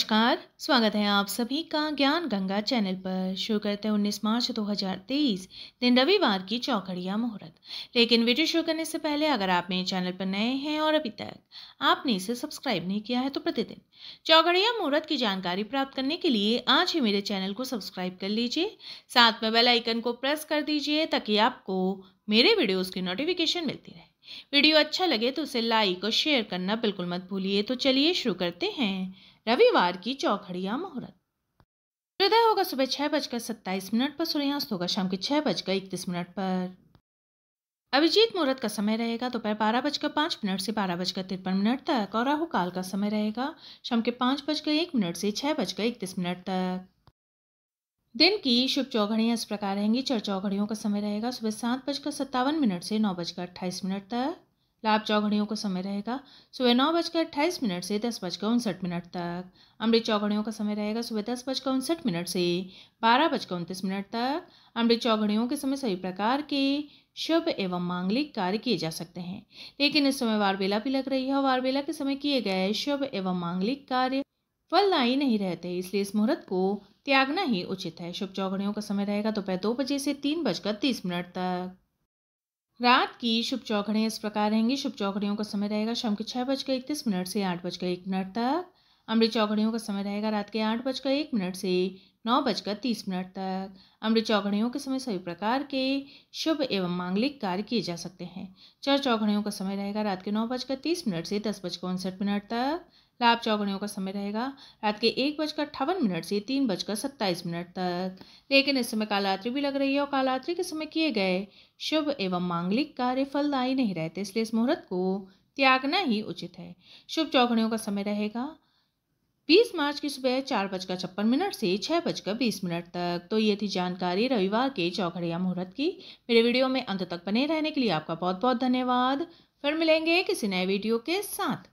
नमस्कार स्वागत है आप सभी का ज्ञान गंगा चैनल पर शुरू करते हैं उन्नीस मार्च 2023 दिन रविवार की चौखड़िया मुहूर्त लेकिन वीडियो शुरू करने से पहले अगर आप मेरे चैनल पर नए हैं और अभी तक आपने इसे सब्सक्राइब नहीं किया है तो प्रतिदिन चौखड़िया मुहूर्त की जानकारी प्राप्त करने के लिए आज ही मेरे चैनल को सब्सक्राइब कर लीजिए साथ में बेलाइकन को प्रेस कर दीजिए ताकि आपको मेरे वीडियोज़ की नोटिफिकेशन मिलती रहे वीडियो अच्छा लगे तो उसे लाइक और शेयर करना बिल्कुल मत भूलिए तो चलिए शुरू करते हैं रविवार की चौखड़िया मुहूर्त सूर्योदय होगा सुबह छह बजकर सत्ताईस मिनट पर सूर्यास्त होगा शाम के छह बजकर इकतीस मिनट पर अभिजीत मुहूर्त का समय रहेगा दोपहर बारह बजकर पांच मिनट से बारह बजकर तिरपन मिनट तक और राहुकाल का समय रहेगा शाम के पांच बजकर एक मिनट से छह बजकर इकतीस मिनट तक दिन की शुभ चौघड़ियाँ इस प्रकार रहेंगी चार चौघड़ियों का समय रहेगा सुबह सात बजकर सत्तावन मिनट से नौ बजकर अट्ठाईस मिनट तक लाभ चौघड़ियों का समय रहेगा सुबह नौ बजकर अट्ठाईस मिनट से दस बजकर उनसठ मिनट तक अमृत चौघड़ियों का समय रहेगा सुबह दस बजकर उनसठ मिनट से बारह बजकर उनतीस मिनट तक अमृत चौघड़ियों के समय सभी प्रकार के शुभ एवं मांगलिक कार्य किए जा सकते हैं लेकिन इस समय वारबेला भी लग रही है और वारबेला के समय किए गए शुभ एवं मांगलिक कार्य फलदायी नहीं रहते इसलिए इस मुहूर्त को त्यागना ही उचित है शुभ चौघड़ियों का समय रहेगा दोपहर दो बजे से तीन बजकर तीस मिनट तक रात की शुभ चौघड़े इस प्रकार रहेंगी शुभ चौघड़ियों का समय रहेगा शाम के छह बजकर इकतीस मिनट से आठ बजकर एक मिनट तक अमृत चौघड़ियों का समय रहेगा रात के आठ बजकर एक मिनट से नौ बजकर तीस मिनट तक अमृत चौघड़ियों के समय सभी प्रकार के शुभ एवं मांगलिक कार्य किए जा सकते हैं चर चौघड़ियों का समय रहेगा रात के नौ बजकर तीस मिनट से दस बजकर उनसठ मिनट तक लाभ चौगणियों का समय रहेगा रात के एक बजकर अट्ठावन मिनट से तीन बजकर सत्ताईस मिनट तक लेकिन इस समय कालरात्रि भी लग रही है और कालरात्रि के समय किए गए शुभ एवं मांगलिक कार्य फलदायी नहीं रहते इसलिए इस मुहूर्त को त्यागना ही उचित है शुभ चौगणियों का समय रहेगा बीस मार्च की सुबह चार बजकर छप्पन मिनट से छः बजकर बीस मिनट तक तो ये थी जानकारी रविवार के चौघड़िया मुहूर्त की मेरे वीडियो में अंत तक बने रहने के लिए आपका बहुत बहुत धन्यवाद फिर मिलेंगे किसी नए वीडियो के साथ